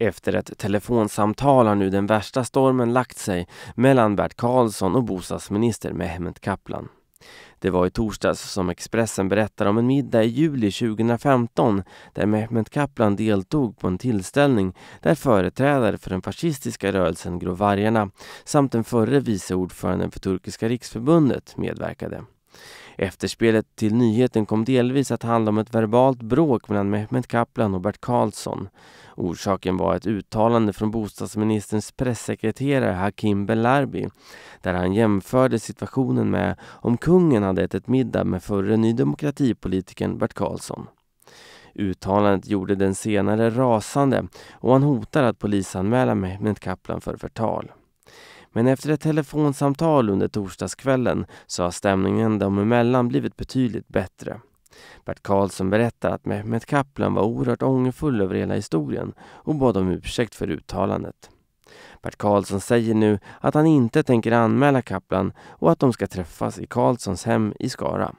Efter ett telefonsamtal har nu den värsta stormen lagt sig mellan Bert Karlsson och bostadsminister Mehmet Kaplan. Det var i torsdags som Expressen berättar om en middag i juli 2015 där Mehmet Kaplan deltog på en tillställning där företrädare för den fascistiska rörelsen Grå vargarna samt den förre vice ordföranden för Turkiska riksförbundet medverkade. Efterspelet till nyheten kom delvis att handla om ett verbalt bråk mellan Mehmet Kaplan och Bert Karlsson. Orsaken var ett uttalande från bostadsministerns pressekreterare Hakim Belarbi där han jämförde situationen med om kungen hade ätit middag med förre Ny demokrati Bert Karlsson. Uttalandet gjorde den senare rasande och han hotar att polisanmäla Mehmet Kaplan för förtal. Men efter ett telefonsamtal under torsdagskvällen så har stämningen dem emellan blivit betydligt bättre. Bert Karlsson berättar att Mehmet Kaplan var oerhört ångerfull över hela historien och bad om ursäkt för uttalandet. Bert Karlsson säger nu att han inte tänker anmäla Kaplan och att de ska träffas i Karlssons hem i Skara.